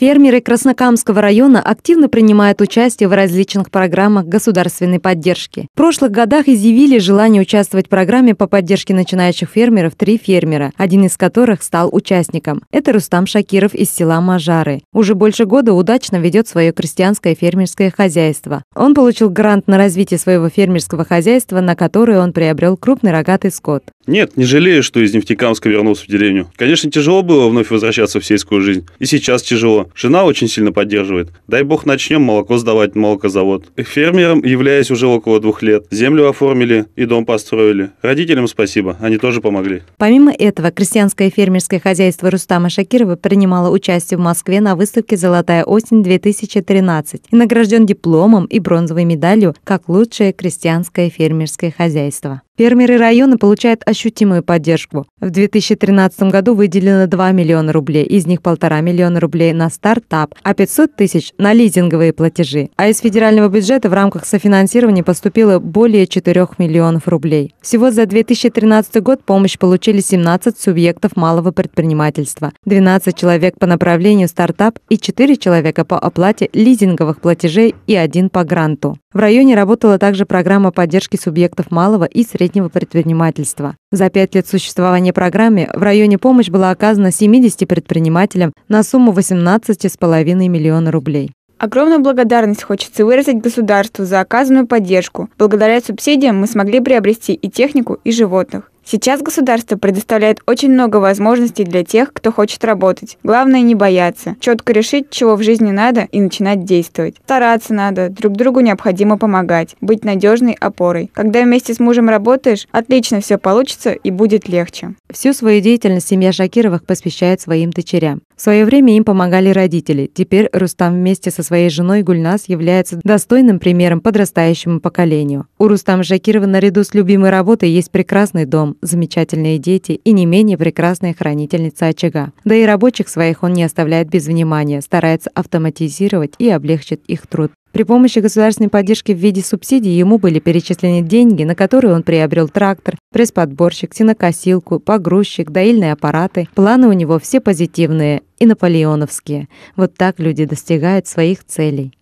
Фермеры Краснокамского района активно принимают участие в различных программах государственной поддержки. В прошлых годах изъявили желание участвовать в программе по поддержке начинающих фермеров три фермера, один из которых стал участником. Это Рустам Шакиров из села Мажары. Уже больше года удачно ведет свое крестьянское фермерское хозяйство. Он получил грант на развитие своего фермерского хозяйства, на который он приобрел крупный рогатый скот. Нет, не жалею, что из Нефтекамска вернулся в деревню. Конечно, тяжело было вновь возвращаться в сельскую жизнь. И сейчас тяжело. Жена очень сильно поддерживает. Дай бог начнем молоко сдавать на молокозавод. Фермером являясь уже около двух лет. Землю оформили и дом построили. Родителям спасибо, они тоже помогли. Помимо этого, крестьянское фермерское хозяйство Рустама Шакирова принимало участие в Москве на выставке «Золотая осень-2013» и награжден дипломом и бронзовой медалью как лучшее крестьянское фермерское хозяйство. Фермеры района получают ощутимую поддержку. В 2013 году выделено 2 миллиона рублей, из них полтора миллиона рублей на стартап, а 500 тысяч на лизинговые платежи. А из федерального бюджета в рамках софинансирования поступило более 4 миллионов рублей. Всего за 2013 год помощь получили 17 субъектов малого предпринимательства, 12 человек по направлению стартап и 4 человека по оплате лизинговых платежей и один по гранту. В районе работала также программа поддержки субъектов малого и среднего предпринимательства. За пять лет существования программы в районе помощь была оказана 70 предпринимателям на сумму 18,5 миллиона рублей. Огромную благодарность хочется выразить государству за оказанную поддержку. Благодаря субсидиям мы смогли приобрести и технику, и животных. Сейчас государство предоставляет очень много возможностей для тех, кто хочет работать. Главное не бояться, четко решить, чего в жизни надо и начинать действовать. Стараться надо, друг другу необходимо помогать, быть надежной опорой. Когда вместе с мужем работаешь, отлично все получится и будет легче. Всю свою деятельность семья Шакировых посвящает своим дочерям. В свое время им помогали родители. Теперь Рустам вместе со своей женой Гульнас является достойным примером подрастающему поколению. У Рустам Жакирова наряду с любимой работой есть прекрасный дом, замечательные дети и не менее прекрасная хранительница очага. Да и рабочих своих он не оставляет без внимания, старается автоматизировать и облегчить их труд. При помощи государственной поддержки в виде субсидий ему были перечислены деньги, на которые он приобрел трактор, пресс-подборщик, сенокосилку, погрузчик, доильные аппараты. Планы у него все позитивные и наполеоновские. Вот так люди достигают своих целей.